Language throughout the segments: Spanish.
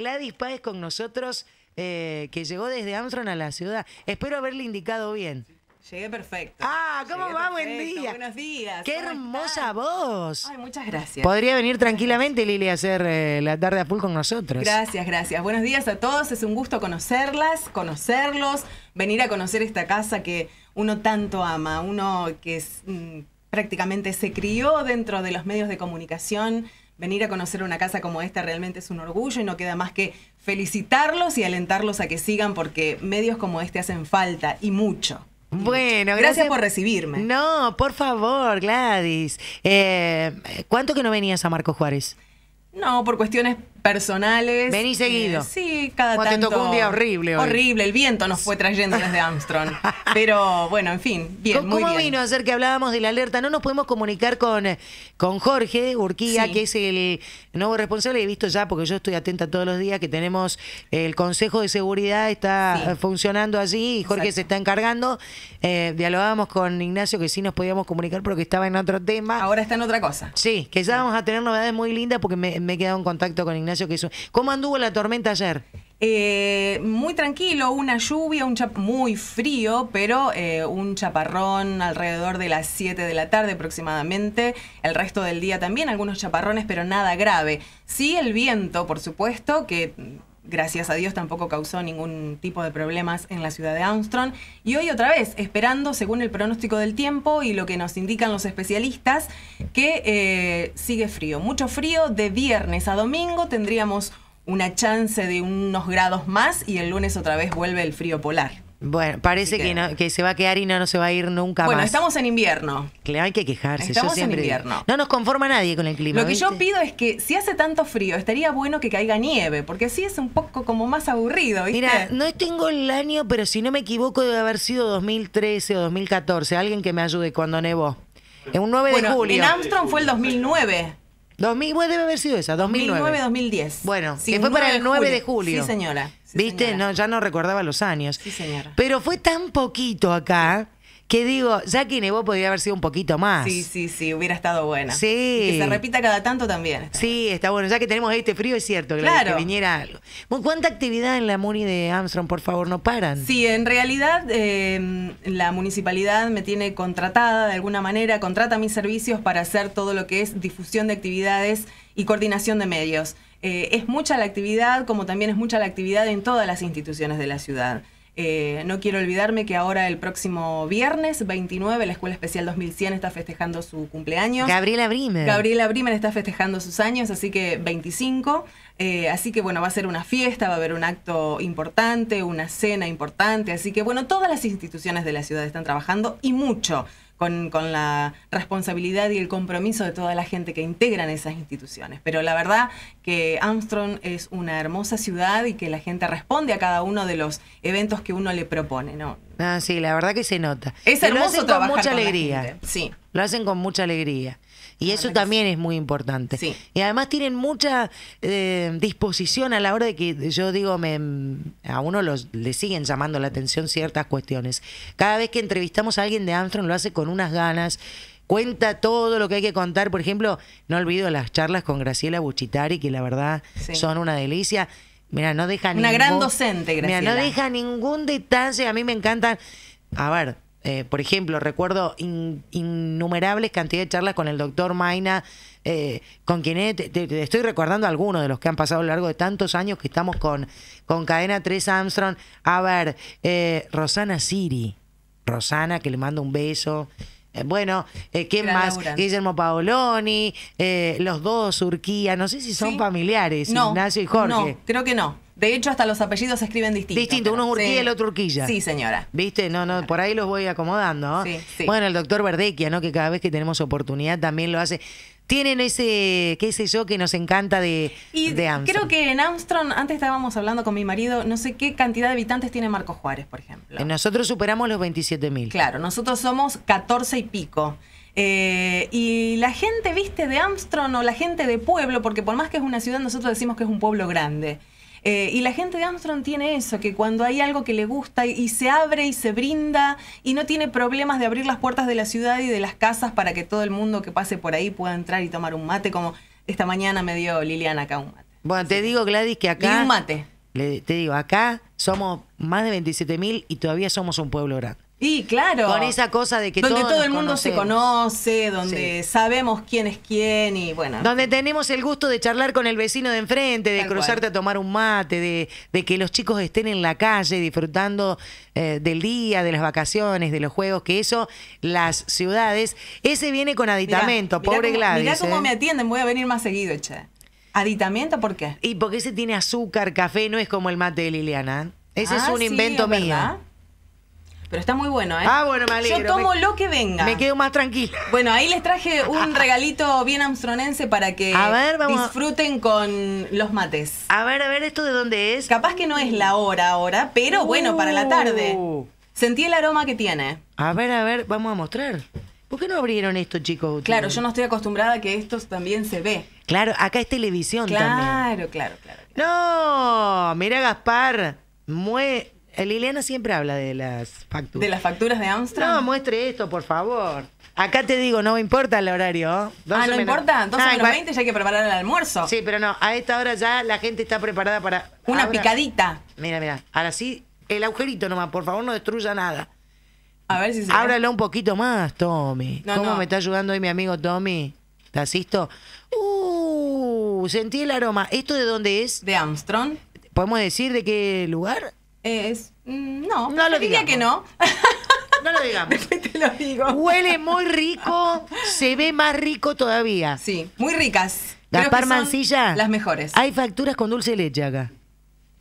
Gladys Páez con nosotros, eh, que llegó desde Amsterdam a la ciudad. Espero haberle indicado bien. Llegué perfecto. Ah, ¿cómo va? Buen día. Buenos días. Qué hermosa voz. Ay, muchas gracias. Podría venir tranquilamente Lili a hacer eh, la tarde a pool con nosotros. Gracias, gracias. Buenos días a todos. Es un gusto conocerlas, conocerlos, venir a conocer esta casa que uno tanto ama, uno que mm, prácticamente se crió dentro de los medios de comunicación venir a conocer una casa como esta realmente es un orgullo y no queda más que felicitarlos y alentarlos a que sigan porque medios como este hacen falta y mucho. Bueno, gracias, por recibirme. No, por favor, Gladys. Eh, ¿Cuánto que no venías a Marco Juárez? No, por cuestiones personales. Vení eh, seguido. sí, cada tanto. te tocó un día horrible hoy. Horrible, el viento nos fue trayendo desde Armstrong. Pero bueno, en fin, bien, ¿Cómo, vino a ser que hablábamos de la alerta? No nos podemos comunicar con, con Jorge Urquía, que es el nuevo responsable. He visto ya, porque yo estoy atenta todos los días, que tenemos el Consejo de Seguridad, está funcionando allí y Jorge se está encargando. Eh, dialogábamos con Ignacio que sí nos podíamos comunicar, pero que estaba en otro tema. Ahora está en otra cosa. Sí, que ya vamos a tener novedades muy lindas porque me, me he quedado en contacto con Ignacio ¿Cómo anduvo la tormenta ayer? Eh, muy tranquilo, una lluvia, un muy frío, pero eh, un chaparrón alrededor de las 7 de la tarde aproximadamente. El resto del día también algunos chaparrones, pero nada grave. Sí, el viento, por supuesto, que gracias a Dios tampoco causó ningún tipo de problemas en la ciudad de Armstrong. Y hoy otra vez, esperando, según el pronóstico del tiempo y lo que nos indican los especialistas, que eh, sigue frío, mucho frío. De viernes a domingo tendríamos una chance de unos grados más y el lunes otra vez vuelve el frío polar. Bueno, parece que, se va a quedar y no, no se va a ir nunca más. Bueno, estamos en invierno. hay que quejarse. Estamos en invierno. No nos conforma nadie con el clima. Lo que yo pido es que si hace tanto frío, estaría bueno que caiga nieve, porque así es un poco como más aburrido. ¿viste? Mira, no tengo el año, pero si no me equivoco debe haber sido 2013 o 2014. Alguien que me ayude cuando nevó. En un 9 de julio. En Armstrong fue el 2009. 2000, debe haber sido esa, 2009. 2010 Bueno, que fue para el 9 julio. de julio. Sí, señora. ¿Viste? No, ya no recordaba los años. Sí, señora. Pero fue tan poquito acá que digo, ya que nevó podría haber sido un poquito más. Sí, sí, sí, hubiera estado buena. Sí. que se repita cada tanto también. sí, está bueno. Ya que tenemos este frío, es cierto, que claro. viniera algo. ¿Cuánta actividad en la MUNI de Armstrong, por favor, no paran? Sí, en realidad em, la municipalidad me tiene contratada de alguna manera, contrata mis servicios para hacer todo lo que es difusión de actividades y coordinación de medios. Eh, es mucha la actividad, como también es mucha la actividad en todas las instituciones de la ciudad. Eh, no quiero olvidarme que ahora el próximo viernes 29 la Escuela Especial 2100 está festejando su cumpleaños. Gabriela Brimen. Gabriela Brimen está festejando sus años, así que 25. Eh, así que bueno, va a ser una fiesta, va a haber un acto importante, una cena importante. Así que bueno, todas las instituciones de la ciudad están trabajando y mucho con, la responsabilidad y el compromiso de toda la gente que integran esas instituciones. Pero la verdad que Armstrong es una hermosa ciudad y que la gente responde a cada uno de los eventos que uno le propone, ¿no? Ah, sí, la verdad que se nota. Es hermoso lo hacen con mucha alegría. Sí. Lo hacen con mucha alegría. Y eso también es muy importante. Y además tienen mucha eh, disposición a la hora de que yo digo, me, a uno los, le siguen llamando la atención ciertas cuestiones. Cada vez que entrevistamos a alguien de Armstrong lo hace con unas ganas cuenta todo lo que hay que contar. Por ejemplo, no olvido las charlas con Graciela Buchitari, que la verdad son una delicia. Mira, no deja Una gran docente, Graciela. no deja ningún detalle. A mí me encantan. A ver, eh, por ejemplo, recuerdo innumerables cantidades de charlas con el doctor Maina, eh, con quien te, estoy recordando algunos de los que han pasado a lo largo de tantos años que estamos con, con Cadena 3 Armstrong. A ver, eh, Rosana Siri, Rosana, que le mando un beso. Bueno, ¿quién más? Guillermo Paoloni, los dos Urquía, no sé si son familiares, Ignacio y Jorge. No, creo que no. De hecho, hasta los apellidos se escriben distintos. Distinto, uno es Urquilla y el otro Urquilla. Sí, señora. ¿Viste? No, no, por ahí los voy acomodando. Bueno, el doctor Verdequia, ¿no? Que cada vez que tenemos oportunidad también lo hace. Tienen ese, qué sé yo, que nos encanta de, y Creo que en Armstrong, antes estábamos hablando con mi marido, no sé qué cantidad de habitantes tiene Marcos Juárez, por ejemplo. Eh, nosotros superamos los 27.000. mil. Claro, nosotros somos 14 y pico. Eh, y la gente, viste, de Armstrong o la gente de pueblo, porque por más que es una ciudad, nosotros decimos que es un pueblo grande. Eh, y la gente de Armstrong tiene eso, que cuando hay algo que le gusta y, se abre y se brinda y no tiene problemas de abrir las puertas de la ciudad y de las casas para que todo el mundo que pase por ahí pueda entrar y tomar un mate, como esta mañana me dio Liliana acá un mate. Bueno, te digo, Gladys, que acá... un mate. te digo, acá somos más de 27.000 mil y todavía somos un pueblo grande. Y claro. Con esa cosa de que donde todo el mundo se conoce, donde sabemos quién es quién y bueno. Donde tenemos el gusto de charlar con el vecino de enfrente, de cruzarte a tomar un mate, de, que los chicos estén en la calle disfrutando eh, del día, de las vacaciones, de los juegos, que eso, las ciudades, ese viene con aditamento, pobre Gladys. Mirá cómo ¿eh? me atienden, voy a venir más seguido, che. ¿Aditamento por qué? Y porque ese tiene azúcar, café, no es como el mate de Liliana. ¿eh? Ese es ah, un invento mío. Pero está muy bueno, ¿eh? Ah, bueno, me Yo tomo lo que venga. Me quedo más tranquilo. Bueno, ahí les traje un regalito bien amstronense para que disfruten con los mates. A ver, a ver, ¿esto de dónde es? Capaz que no es la hora ahora, pero bueno, para la tarde. Uh. Sentí el aroma que tiene. A ver, a ver, vamos a mostrar. ¿Por qué no abrieron esto, chicos? Claro, yo no estoy acostumbrada a que esto también se ve. Claro, acá es televisión claro, también. Claro, claro, claro. No, mira Gaspar, muy eh, Liliana siempre habla de las facturas. ¿De las facturas de Armstrong? No, muestre esto, por favor. Acá te digo, no me importa el horario. Ah, no importa. Entonces a ah, ya hay que preparar el almuerzo. Sí, pero no, a esta hora ya la gente está preparada para. Una picadita. Mira, mira. Ahora sí, el agujerito nomás, por favor, no destruya nada. A ver si se. Ábralo un poquito más, Tommy. ¿Cómo me está ayudando hoy mi amigo Tommy? ¿Te asisto? Uh, sentí el aroma. ¿Esto de dónde es? De Armstrong. ¿Podemos decir de qué lugar? Es, mm, no, no lo diría que no. No lo digamos. te lo digo. Huele muy rico, se ve más rico todavía. Sí, muy ricas. Gaspar Mancilla. Las mejores. Hay facturas con dulce de leche acá.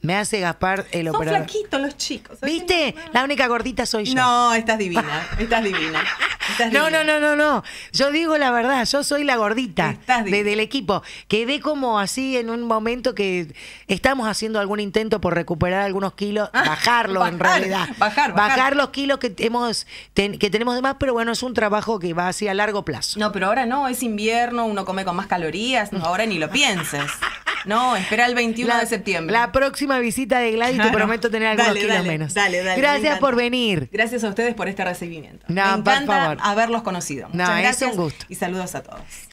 Me hace Gaspar el Son operador. flaquitos los chicos. ¿Viste? La única gordita soy yo. No, estás divina. Estás divina. no, no, no, no, no. Yo digo la verdad. Yo soy la gordita del equipo. Quedé como así en un momento que estamos haciendo algún intento por recuperar algunos kilos, ah, bajarlo en realidad. Bajar, bajar. los kilos que, hemos, que tenemos de más, pero bueno, es un trabajo que va así a largo plazo. No, pero ahora no. Es invierno, uno come con más calorías. ahora ni lo pienses. No, espera el 21 de septiembre. La próxima visita de Gladys te prometo tener algo kilos menos. Dale, dale. Gracias por venir. Gracias a ustedes por este recibimiento. me encanta haberlos conocido. Muchas gracias un gusto. Y saludos a todos.